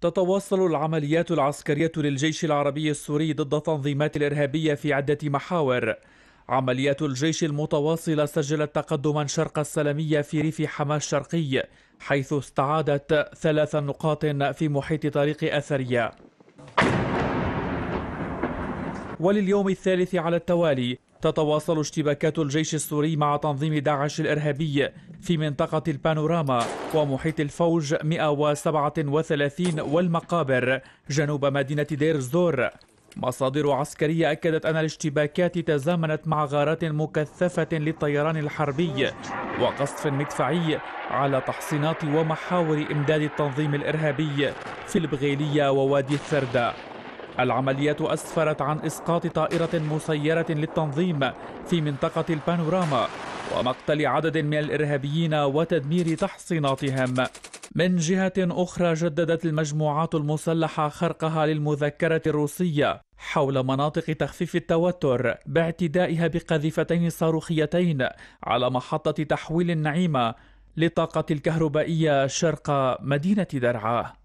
تتواصل العمليات العسكرية للجيش العربي السوري ضد التنظيمات الإرهابية في عدة محاور عمليات الجيش المتواصلة سجلت تقدما شرق السلمية في ريف حماة الشرقي حيث استعادت ثلاث نقاط في محيط طريق أثرية ولليوم الثالث على التوالي تتواصل اشتباكات الجيش السوري مع تنظيم داعش الإرهابي في منطقة البانوراما ومحيط الفوج 137 والمقابر جنوب مدينة دير الزور مصادر عسكرية أكدت أن الاشتباكات تزامنت مع غارات مكثفة للطيران الحربي وقصف مدفعي على تحصينات ومحاور إمداد التنظيم الإرهابي في البغيلية ووادي الثردة العمليات أسفرت عن إسقاط طائرة مسيرة للتنظيم في منطقة البانوراما ومقتل عدد من الإرهابيين وتدمير تحصيناتهم من جهة أخرى جددت المجموعات المسلحة خرقها للمذكرة الروسية حول مناطق تخفيف التوتر باعتدائها بقذيفتين صاروخيتين على محطة تحويل النعيمة للطاقة الكهربائية شرق مدينة درعا